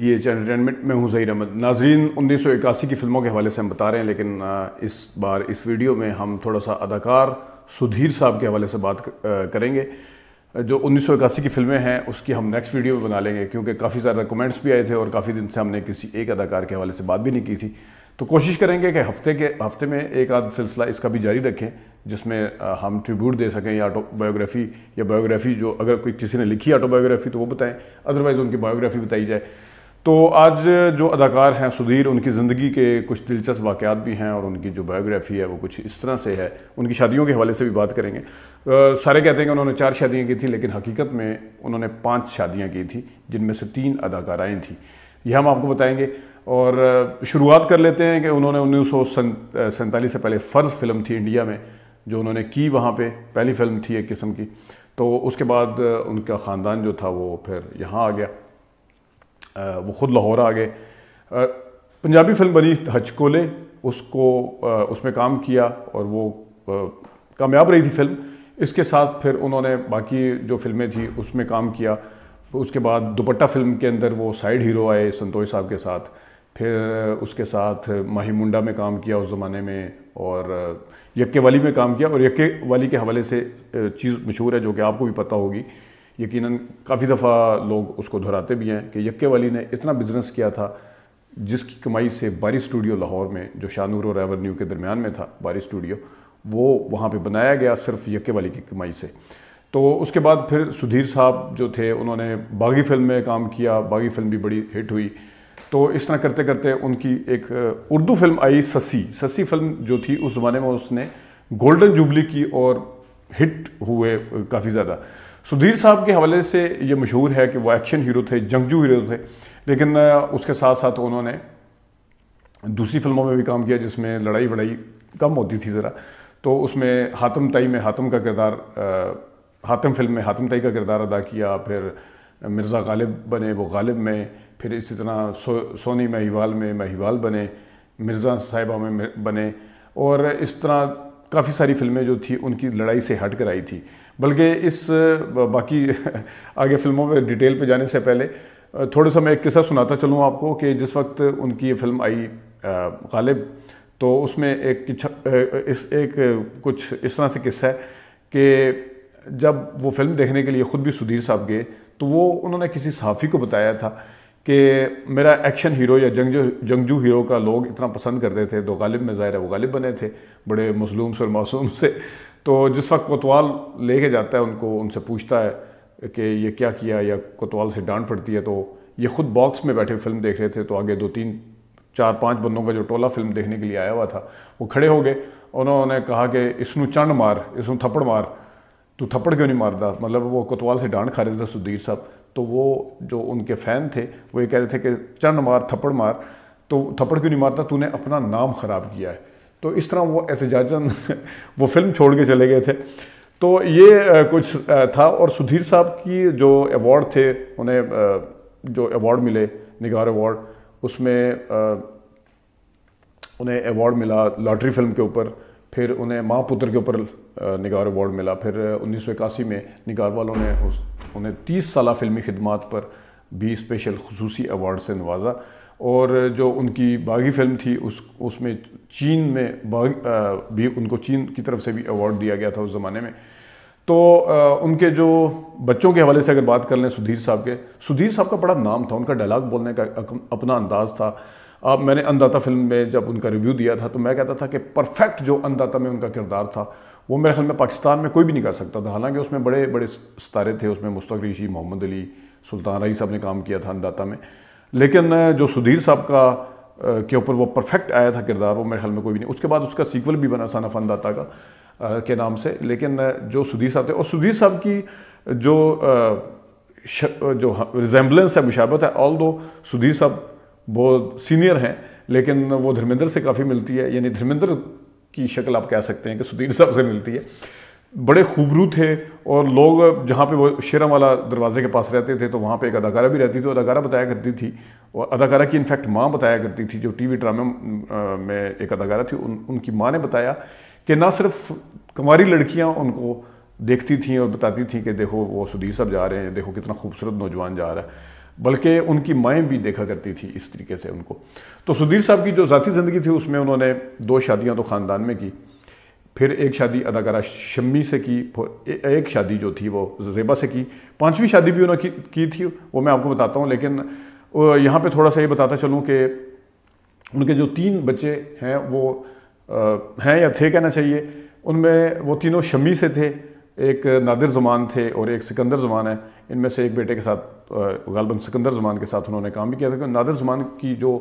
जी H entertainment में हूँ जही अहमद नाजरीन उन्नीस सौ इक्यासी की फ़िल्मों के हवाले से हम बता रहे हैं लेकिन इस बार इस वीडियो में हम थोड़ा सा अदाकार सुधीर साहब के हवाले से बात करेंगे जो उन्नीस सौ इक्यासी की फ़िल्में हैं उसकी हम नेक्स्ट वीडियो में बना लेंगे क्योंकि काफ़ी सारे कमेंट्स भी आए थे और काफ़ी दिन से हमने किसी एक अदाकार के हवाले से बात भी नहीं की थी तो कोशिश करेंगे कि हफ्ते के हफ्ते में एक आध सिलसिला इसका भी जारी रखें जिसमें हम ट्रिब्यूट दे सकें या ऑटोबायोग्राफी या बायोग्राफी जो अगर कोई किसी ने लिखी ऑटोबायोग्राफी तो वो बताएं अदरवाइज़ उनकी बायोग्राफी बताई जाए तो आज जो अदाकार हैं सुधीर उनकी ज़िंदगी के कुछ दिलचस्प वाक़ात भी हैं और उनकी जो बायोग्राफ़ी है वो कुछ इस तरह से है उनकी शादियों के हवाले से भी बात करेंगे आ, सारे कहते हैं कि उन्होंने चार शादियाँ की थी लेकिन हकीकत में उन्होंने पाँच शादियाँ की थी जिनमें से तीन अदाकाराएँ थीं यह हम आपको बताएँगे और शुरुआत कर लेते हैं कि उन्होंने उन्नीस सौ सैंतालीस से पहले फ़र्ज़ फिल्म थी इंडिया में जो उन्होंने की वहाँ पे पहली फिल्म थी एक किस्म की तो उसके बाद उनका ख़ानदान जो था वो फिर यहाँ आ गया वो ख़ुद लाहौर आ गए पंजाबी फिल्म बनी हचकोले उसको उसमें काम किया और वो कामयाब रही थी फिल्म इसके साथ फिर उन्होंने बाकी जो फिल्में थी उसमें काम किया उसके बाद दुपट्टा फिल्म के अंदर वो साइड हीरो आए संतोष साहब के साथ फिर उसके साथ माही मुंडा में काम किया उस ज़माने में और यक्के वाली में काम किया और यक्के वाली के हवाले से चीज़ मशहूर है जो कि आपको भी पता होगी यकीनन काफ़ी दफ़ा लोग उसको दोहराते भी हैं कि यक्के वाली ने इतना बिजनेस किया था जिसकी कमाई से बारी स्टूडियो लाहौर में जो शाहनूर और रेवन्यू के दरमियान में था बारी स्टूडियो वो वहाँ पे बनाया गया सिर्फ यक्के वाली की कमाई से तो उसके बाद फिर सुधीर साहब जो थे उन्होंने बागी फिल्म में काम किया बागी फिल्म भी बड़ी हिट हुई तो इस तरह करते करते उनकी एक uh, उर्दू फिल्म आई ससी ससी फिल्म जो थी उस ज़माने में उसने गोल्डन जुबली की और हिट हुए uh, काफ़ी ज़्यादा सुधीर साहब के हवाले से ये मशहूर है कि वो एक्शन हीरो थे जंगजू हीरो थे लेकिन उसके साथ साथ उन्होंने दूसरी फिल्मों में भी काम किया जिसमें लड़ाई वड़ाई कम होती थी ज़रा तो उसमें हातम तई में हातम का किरदार हातम फिल्म में हातम तई का किरदार अदा किया फिर मिर्ज़ा गालिब बने वो गालिब में फिर इसी तरह सो, सोनी महिवाल में महिवाल बने मिर्ज़ा साहिबा में बने और इस तरह काफ़ी सारी फिल्में जो थी उनकी लड़ाई से हट कर आई थी बल्कि इस बाकी आगे फिल्मों में डिटेल पे जाने से पहले थोड़ा सा मैं एक किस्सा सुनाता चलूँ आपको कि जिस वक्त उनकी ये फिल्म आई गालिब तो उसमें एक इस एक कुछ इस तरह से किस्सा है कि जब वो फिल्म देखने के लिए ख़ुद भी सुधीर साहब गए तो वो उन्होंने किसी सहाफ़ी को बताया था कि मेरा एक्शन हीरो या जंगजू जंगजू हीरो का लोग इतना पसंद करते थे तो गालिब में ज़ाहिर है वो गालिब बने थे बड़े मसलूम से और मासूम से तो जिस वक्त कोतवाल लेके जाता है उनको उनसे पूछता है कि ये क्या किया या कोतवाल से डांट पड़ती है तो ये खुद बॉक्स में बैठे फिल्म देख रहे थे तो आगे दो तीन चार पांच बंदों का जो टोला फिल्म देखने के लिए आया हुआ था वो खड़े हो गए उन्होंने कहा कि इसनू चंड मार इसनू थप्पड़ मार तू थप्पड़ क्यों नहीं मारता मतलब वो कोतवाल से डांट खा रहे थे सुधीर साहब तो वो जो उनके फ़ैन थे वो ये कह रहे थे कि चंड मार थप्पड़ मार तो थप्पड़ क्यों नहीं मारता तूने अपना नाम ख़राब किया है तो इस तरह वो एहतजाजन वो फिल्म छोड़ के चले गए थे तो ये कुछ था और सुधीर साहब की जो अवार्ड थे उन्हें जो अवार्ड मिले निगार अवार्ड उसमें उन्हें अवार्ड मिला लॉटरी फिल्म के ऊपर फिर उन्हें माँ पुत्र के ऊपर निगार अवार्ड मिला फिर उन्नीस में निगार वालों ने उन्हें तीस साल फिल्मी खिदमत पर भी स्पेशल खसूसी अवार्ड से नवाजा और जो उनकी बागी फिल्म थी उस उसमें चीन में बाग भी उनको चीन की तरफ से भी अवार्ड दिया गया था उस ज़माने में तो उनके जो बच्चों के हवाले से अगर बात कर लें सुधीर साहब के सुधीर साहब का बड़ा नाम था उनका डायलाग बोलने का अपना अंदाज था अब मैंने अनदाता फिल्म में जब उनका रिव्यू दिया था तो मैं कहता था कि परफेक्ट जो अनदाता में उनका किरदार था वो मेरे ख्याल में पाकिस्तान में कोई भी नहीं कर सकता था हालांकि उसमें बड़े बड़े सितारे थे उसमें मुस्तक ऋषि मोहम्मद अली सुल्तान रई साहब ने काम किया था अनदाता में लेकिन जो सुधीर साहब का के ऊपर वो परफेक्ट आया था किरदार वो मेरे ख्याल में कोई भी नहीं उसके बाद उसका सीक्वल भी बना साना फनदाता का के नाम से लेकिन जो सुधीर साहब थे और सुधीर साहब की जो जो रिजेंबलेंस है मुशाबत है ऑल दो सुधीर साहब बहुत सीनियर हैं लेकिन वो धर्मेंद्र से काफ़ी मिलती है यानी धर्मेंद्र की शक्ल आप कह सकते हैं कि सुधीर साहब से मिलती है बड़े खूबरू थे और लोग जहाँ पे वो शेरम वाला दरवाज़े के पास रहते थे तो वहाँ पे एक अदाकारा भी रहती थी तो अदाकारा बताया करती थी और अदाकारा की इनफैक्ट माँ बताया करती थी जो टीवी ड्रामे में एक अदाकारा थी उन उनकी माँ ने बताया कि ना सिर्फ कुमारी लड़कियाँ उनको देखती थी और बताती थी कि देखो वो सुधीर साहब जा रहे हैं देखो कितना खूबसूरत नौजवान जा रहा है बल्कि उनकी माएँ भी देखा करती थी इस तरीके से उनको तो सुधीर साहब की जो ज़ाती ज़िंदगी थी उसमें उन्होंने दो शादियाँ तो ख़ानदान में की फिर एक शादी अदाकारा शम्मी से की एक शादी जो थी वो जेबा से की पांचवी शादी भी उन्होंने की, की थी वो मैं आपको बताता हूँ लेकिन यहाँ पे थोड़ा सा ये बताता चलूँ कि उनके जो तीन बच्चे हैं वो हैं या थे कहना चाहिए उनमें वो तीनों शमी से थे एक नादिर जमान थे और एक सिकंदर ज़ुमान है इनमें से एक बेटे के साथ गालबन सिकंदर जमान के साथ उन्होंने काम भी किया था कि नादिर जमान की जो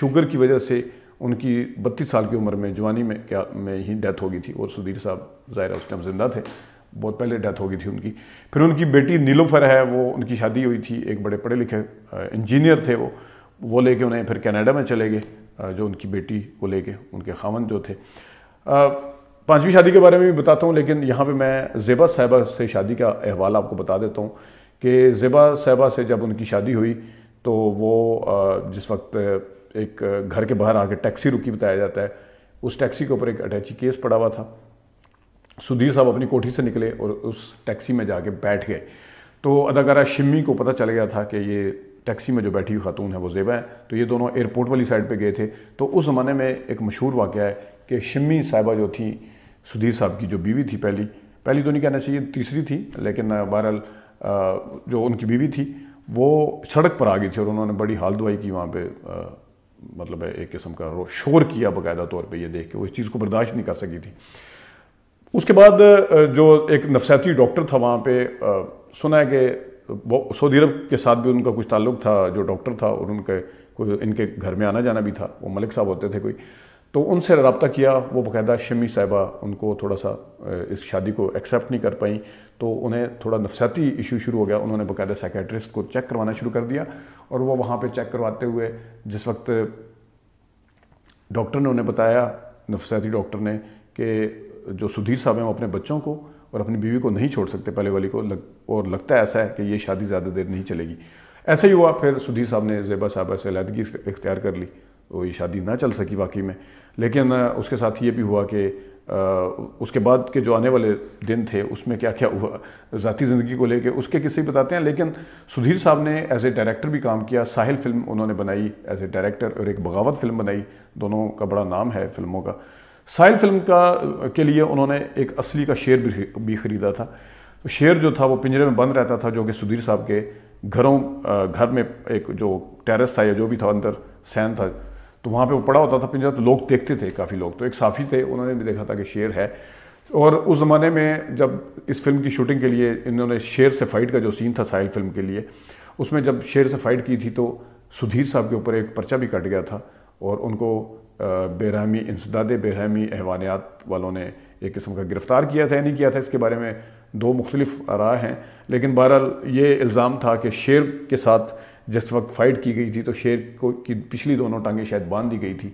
शुगर की वजह से उनकी बत्तीस साल की उम्र में जवानी में क्या में ही डेथ हो गई थी और सुधीर साहब ज़ाहिर उस टाइम जिंदा थे बहुत पहले डेथ हो गई थी उनकी फिर उनकी बेटी नीलोफर है वो उनकी शादी हुई थी एक बड़े पढ़े लिखे इंजीनियर थे वो वो लेके उन्हें फिर कनाडा में चले गए जो उनकी बेटी को लेके उनके खावन जो थे पांचवी शादी के बारे में भी बताता हूँ लेकिन यहाँ पे मैं ज़ेबा साहबा से शादी का अहवाल आपको बता देता हूँ कि ज़ेबा साहबा से जब उनकी शादी हुई तो वो जिस वक्त एक घर के बाहर आके टैक्सी रुकी बताया जाता है उस टैक्सी के ऊपर एक अटैची केस पड़ा हुआ था सुधीर साहब अपनी कोठी से निकले और उस टैक्सी में जाके बैठ गए तो अदाकारा शिमी को पता चल गया था कि ये टैक्सी में जो बैठी हुई खातून है वो जेबा है तो ये दोनों एयरपोर्ट वाली साइड पे गए थे तो उस ज़माने में एक मशहूर वाक़ है कि शिम्मी साहिबा जो थी सुधीर साहब की जो बीवी थी पहली पहली तो नहीं कहना चाहिए तीसरी थी लेकिन बहरहाल जो उनकी बीवी थी वो सड़क पर आ गई थी और उन्होंने बड़ी हाल दुआई की वहाँ पर मतलब एक किस्म का शोर किया बाकायदा तौर पर यह देख के वो इस चीज़ को बर्दाश्त नहीं कर सकी थी उसके बाद जो एक नफसियाती डॉक्टर था वहाँ पर सुना है कि सऊदी अरब के साथ भी उनका कुछ ताल्लुक था जो डॉक्टर था और उनके कोई इनके घर में आना जाना भी था वो मलिक साहब होते थे कोई तो उनसे रबता किया वो बाकायदा शमी साहिबा उनको थोड़ा सा इस शादी को एक्सेप्ट नहीं कर पाई तो उन्हें थोड़ा नफसती इशू शुरू हो गया उन्होंने बाकायदा साइकेट्रिस्ट को चेक करवाना शुरू कर दिया और वो वहाँ पे चेक करवाते हुए जिस वक्त डॉक्टर ने उन्हें बताया नफसियाती डॉक्टर ने कि जो सुधीर साहब हैं वो अपने बच्चों को और अपनी बीवी को नहीं छोड़ सकते पहले वाली को लग और लगता है ऐसा है कि ये शादी ज़्यादा देर नहीं चलेगी ऐसे ही हुआ फिर सुधीर साहब ने जेबा साहबा से अलहदगी इख्तियार कर ली तो ये शादी ना चल सकी वाकई में लेकिन उसके साथ ये भी हुआ कि उसके बाद के जो आने वाले दिन थे उसमें क्या क्या हुआ ज़ाती ज़िंदगी को लेके उसके किस्से ही बताते हैं लेकिन सुधीर साहब ने एज ए डायरेक्टर भी काम किया साहिल फिल्म उन्होंने बनाई एज ए डायरेक्टर और एक बगावत फिल्म बनाई दोनों का बड़ा नाम है फिल्मों का साहिल फिल्म का के लिए उन्होंने एक असली का शेर भी, भी ख़रीदा था तो शेर जो था वो पिंजरे में बंद रहता था जो कि सुधीर साहब के घरों घर में एक जो टेरेस था या जो भी था अंदर सैन था तो वहाँ पे वो पड़ा होता था पिंजरा तो लोग देखते थे काफ़ी लोग तो एक साफ़ी थे उन्होंने भी देखा था कि शेर है और उस ज़माने में जब इस फिल्म की शूटिंग के लिए इन्होंने शेर से फाइट का जो सीन था साहिल फिल्म के लिए उसमें जब शेर से फाइट की थी तो सुधीर साहब के ऊपर एक पर्चा भी कट गया था और उनको बेरहमी इंसदाद बेरहमी अहवानियात वालों ने एक किस्म का गिरफ़्तार किया था या नहीं किया था इसके बारे में दो मुख्तलिफ राय हैं लेकिन बहरहाल ये इल्ज़ाम था कि शेर के साथ जिस वक्त फाइट की गई थी तो शेर को की पिछली दोनों टांगें शायद बांध दी गई थी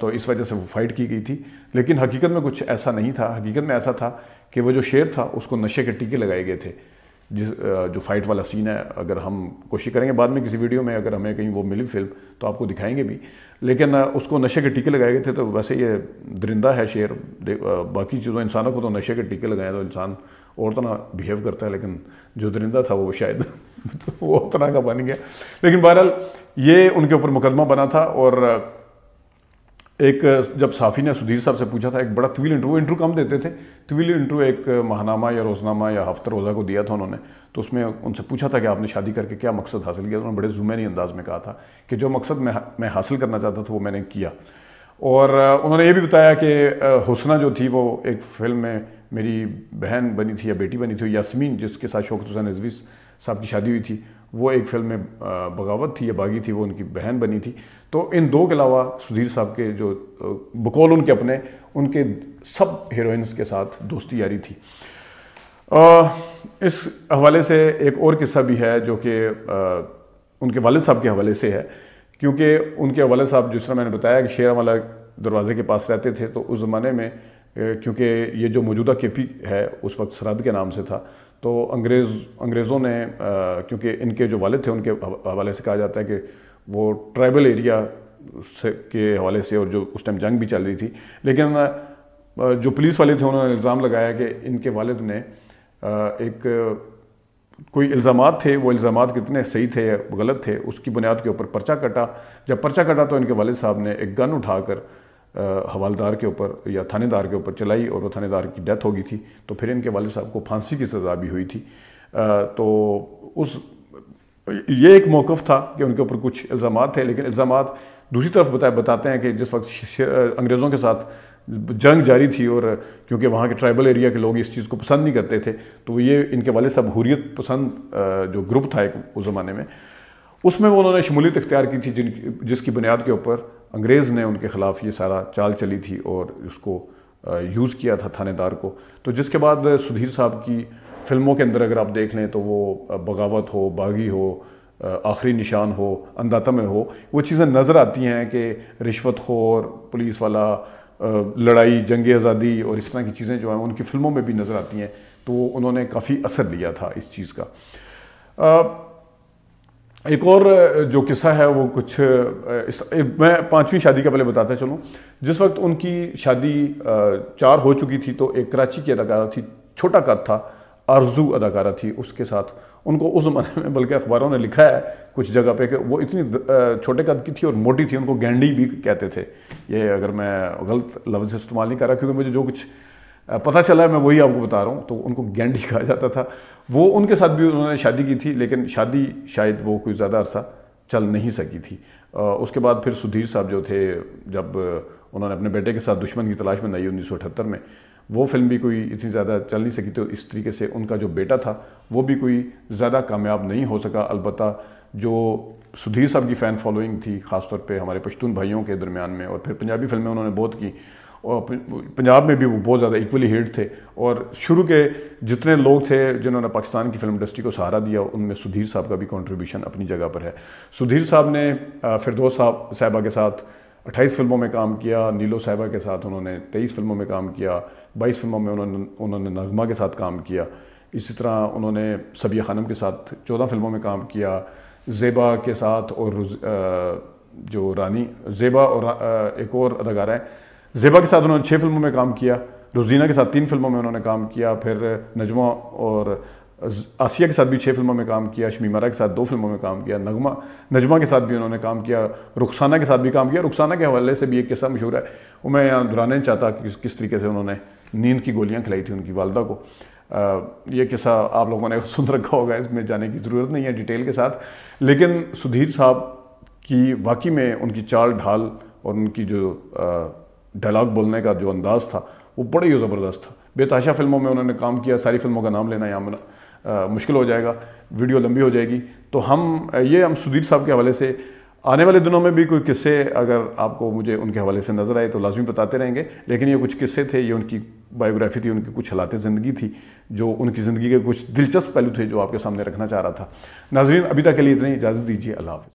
तो इस वजह से वो फाइट की गई थी लेकिन हकीकत में कुछ ऐसा नहीं था हकीकत में ऐसा था कि वो जो शेर था उसको नशे के टीके लगाए गए थे जिस जो फाइट वाला सीन है अगर हम कोशिश करेंगे बाद में किसी वीडियो में अगर हमें कहीं वो मिली फिल्म तो आपको दिखाएंगे भी लेकिन उसको नशे के टीके लगाए गए थे तो वैसे ये दरिंदा है शेर बाकी चीज़ों इंसानों को तो नशे के टीके लगाएं तो इंसान और तरह तो बिहेव करता है लेकिन जो दरिंदा था वो शायद तो वो तरह का बन गया लेकिन बहरहाल ये उनके ऊपर मुकदमा बना था और एक जब साफ़ी ने सुधीर साहब से पूछा था एक बड़ा तवील इंटरव्यू इंटरव्यू कम देते थे तवील इंटरव्यू एक माहनामा या रोज़नामा या हफ्ता रोज़ा को दिया था उन्होंने तो उसमें उनसे पूछा था कि आपने शादी करके क्या मकसद हासिल किया तो उन्होंने बड़े जुमैनी अंदाज में कहा था कि जो मकसद मैं मैं हासिल करना चाहता था वो मैंने किया और उन्होंने ये भी बताया कि हुसना जो थी वो एक फिल्म में मेरी बहन बनी थी या बेटी बनी थी यासमीन जिसके साथ शौकत हुसैन नजवी साहब की शादी हुई थी वो एक फिल्म में बगावत थी या बागी थी वो उनकी बहन बनी थी तो इन दो के अलावा सुधीर साहब के जो बकौल उनके अपने उनके सब हीरोइंस के साथ दोस्ती यारी थी आ, इस हवाले से एक और किस्सा भी है जो कि उनके वालद साहब के हवाले से है क्योंकि उनके वालद साहब जिस तरह मैंने बताया कि शेरा वाला दरवाज़े के पास रहते थे तो उस ज़माने में क्योंकि ये जो मौजूदा के पी है उस वक्त सरहद के नाम से था तो अंग्रेज़ अंग्रेज़ों ने क्योंकि इनके जो वाले थे उनके हवाले से कहा जाता है कि वो ट्राइबल एरिया से के हवाले से और जो उस टाइम जंग भी चल रही थी लेकिन जो पुलिस वाले थे उन्होंने इल्ज़ाम लगाया कि इनके वालद ने एक कोई इल्ज़ाम थे वो इल्ज़ाम कितने सही थे या गलत थे उसकी बुनियाद के ऊपर पर्चा कटा जब पर्चा कटा तो इनके वालद साहब ने एक गन उठाकर हवालदार के ऊपर या थानेदार के ऊपर चलाई और वो थानेदार की डेथ हो गई थी तो फिर इनके वाले साहब को फांसी की सज़ा भी हुई थी तो उस ये एक मौक़ था कि उनके ऊपर कुछ इल्ज़ाम थे लेकिन इल्ज़ाम दूसरी तरफ बताए बताते हैं कि जिस वक्त अंग्रेज़ों के साथ जंग जारी थी और क्योंकि वहाँ के ट्राइबल एरिया के लोग इस चीज़ को पसंद नहीं करते थे तो ये इनके वाले साहब हुरियत पसंद जो ग्रुप था एक उस ज़माने में उसमें वो उन्होंने शमूलियत इख्तियार की थी जिन जिसकी बुनियाद के ऊपर अंग्रेज़ ने उनके ख़िलाफ़ ये सारा चाल चली थी और उसको यूज़ किया था थानेदार को तो जिसके बाद सुधीर साहब की फ़िल्मों के अंदर अगर आप देख लें तो वो बगावत हो बागी हो आखिरी निशान हो अंदाता में हो वो चीज़ें नज़र आती हैं कि रिश्वत खोर पुलिस वाला लड़ाई जंग आज़ादी और इस तरह की चीज़ें जो हैं उनकी फ़िल्मों में भी नज़र आती हैं तो उन्होंने काफ़ी असर लिया था इस चीज़ का एक और जो किस्सा है वो कुछ इस, मैं पांचवी शादी का पहले बताता चलूँ जिस वक्त उनकी शादी चार हो चुकी थी तो एक कराची की अदाकारा थी छोटा कद था आरजू अदाकारा थी उसके साथ उनको उस ज़माने में बल्कि अखबारों ने लिखा है कुछ जगह पे कि वो इतनी छोटे कद की थी और मोटी थी उनको गेंडी भी कहते थे ये अगर मैं गलत लफ्ज़ इस्तेमाल नहीं कर रहा क्योंकि मुझे जो कुछ पता चला मैं वही आपको बता रहा हूँ तो उनको गेंडी कहा जाता था वो उनके साथ भी उन्होंने शादी की थी लेकिन शादी शायद वो कोई ज़्यादा अरसा चल नहीं सकी थी उसके बाद फिर सुधीर साहब जो थे जब उन्होंने अपने बेटे के साथ दुश्मन की तलाश में नई उन्नीस में वो फिल्म भी कोई इतनी ज़्यादा चल नहीं सकी थी तो इस तरीके से उनका जो बेटा था वो भी कोई ज़्यादा कामयाब नहीं हो सका अलबत् जो सुधीर साहब की फ़ैन फॉलोइंग थी ख़ासतौर पे हमारे पश्तून भाइयों के दरमियान में और फिर पंजाबी फिल्में उन्होंने बहुत की और पंजाब में भी वो बहुत ज़्यादा इक्वली हिट थे और शुरू के जितने लोग थे जिन्होंने पाकिस्तान की फिल्म इंडस्ट्री को सहारा दिया उनमें सुधीर साहब का भी कंट्रीब्यूशन अपनी जगह पर है सुधीर साहब ने फिरदोस साहब साहबा के साथ अट्ठाईस फिल्मों में काम किया नीलो साहबा के साथ उन्होंने तेईस फिल्मों में काम किया बाईस फिल्मों में उन्होंने उन्होंने नगमा के साथ काम किया इसी तरह उन्होंने सबिया खानम के साथ चौदह फिल्मों में काम किया जेबा के साथ और जो रानी जेबा और एक और अदाकारा है जेबा के साथ उन्होंने छः फिल्मों में काम किया रुजीना के साथ तीन फिल्मों में उन्होंने काम किया फिर नजमा और आसिया के साथ भी छः फिल्मों में काम किया शमीमारा के साथ दो फिल्मों में काम किया नगमा नजमा के साथ भी उन्होंने काम किया रुखसाना के साथ भी काम किया रुखसाना के हवाले से भी एक किस्सा मशहूर है वो मैं यहाँ दोहराने नहीं चाहता कि किस तरीके से उन्होंने नींद की गोलियाँ खिलाई थी उनकी वालदा को ये किस्सा आप लोगों ने सुन रखा होगा इसमें जाने की ज़रूरत नहीं है डिटेल के साथ लेकिन सुधीर साहब की वाकई में उनकी चाल ढाल और उनकी जो डायलॉग बोलने का जो अंदाज़ था वो बड़े ही ज़बरदस्त था बेताशा फिल्मों में उन्होंने काम किया सारी फिल्मों का नाम लेना यहाँ मुश्किल हो जाएगा वीडियो लंबी हो जाएगी तो हम ये हम सुधीर साहब के हवाले से आने वाले दिनों में भी कोई किस्से अगर आपको मुझे उनके हवाले से नज़र आए तो लाजमी बताते रहेंगे लेकिन ये कुछ किस्से थे ये उनकी बायोग्राफी थी उनकी कुछ हालात ज़िंदगी थी जो उनकी ज़िंदगी के कुछ दिलचस्प पहलू थे जो आपके सामने रखना चाह रहा था नाजरीन अभी तक के लिए इतनी इजाज़त दीजिए अल्लाह